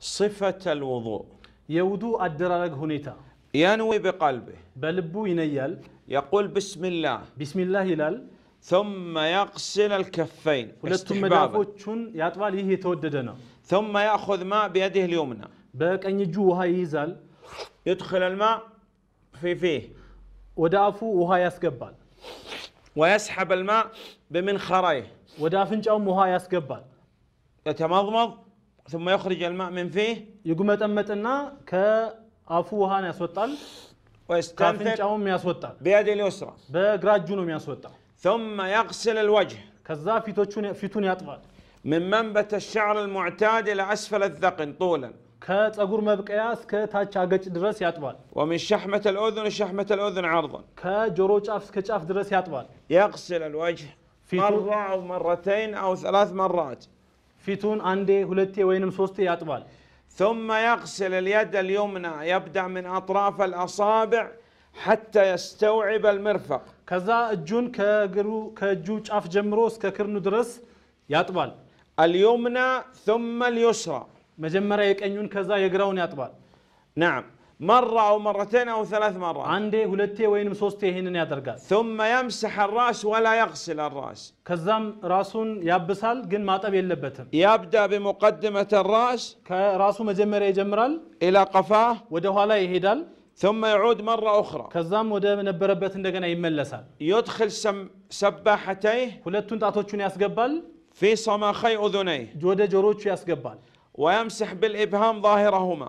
صفة الوضوء يودو الدرارك هنيتا ينوي بقلبه بلبو ينيل يقول بسم الله بسم الله لال ثم يغسل الكفين ولتم مدافوتشون يطبال هي توددنا ثم يأخذ ماء بيده اليمنى باك أن يجوها يزال يدخل الماء في فيه ودافو وها يسقبال ويسحب الماء بمنخريه ودافنجاوم وها يسقبال يتمضمض ثم يخرج الماء من فيه يقوم يتمتنا كافوهان يسوطال كافنጫውም ያስወጣል بيد اليسرى በግራ እጁ ነው ثم يغسل الوجه ከዛ ፊቶቹን ፊቱን ያጥባል من منبت الشعر المعتاد الى اسفل الذقن طولا ከፀጉር መብቀያ እስከ ታች አገጭ درس ያጥባል ومن شحمة الأذن شحمة الأذن عرضا ከጆሮ ጫፍ እስከ ጫፍ درس ያጥባል يغسل الوجه مرة أو مرتين أو ثلاث مرات فيتون عندي هلتي ወይንም ሶስቴ أطبال ثم يغسل اليد اليمنى يبدأ من أطراف الأصابع حتى يستوعب المرفق كذا الجون كجرو كجوج أف جمروس ككرنو درس يطبال اليمنى ثم اليسرى መጀመሪያ የቀኙን كذا يقرون يطبال نعم مرة أو مرتين أو ثلاث مرات አንዴ وين مسوستي هنا يا درجة. ثم يمسح الرأس ولا يغسل الرأس راسون ራሱን جن ما تبي የለበትም يبدأ بمقدمة الرأس ከራሱ መጀመሪያ ይጀምራል إلى قفاه وده ولا يهدل. ثم يعود مرة أخرى من ወደ ነበረበት يمل لسان. يدخل سم سباحتيه ሁለቱን ጣቶቹን ያስገባል في صماخي أذنيه ወደ ጆሮቹ ያስገባል ويمسح بالإبهام ظاهرهما